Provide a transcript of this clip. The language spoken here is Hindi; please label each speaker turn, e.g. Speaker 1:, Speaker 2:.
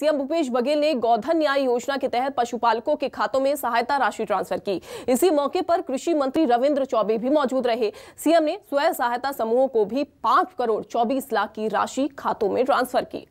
Speaker 1: सीएम भूपेश बघेल ने गौधन न्याय योजना के तहत पशुपालकों के खातों में सहायता राशि ट्रांसफर की इसी मौके पर कृषि मंत्री रविंद्र चौबे भी मौजूद रहे सीएम ने स्वयं सहायता समूहों को भी पांच करोड़ चौबीस लाख की राशि खातों में ट्रांसफर की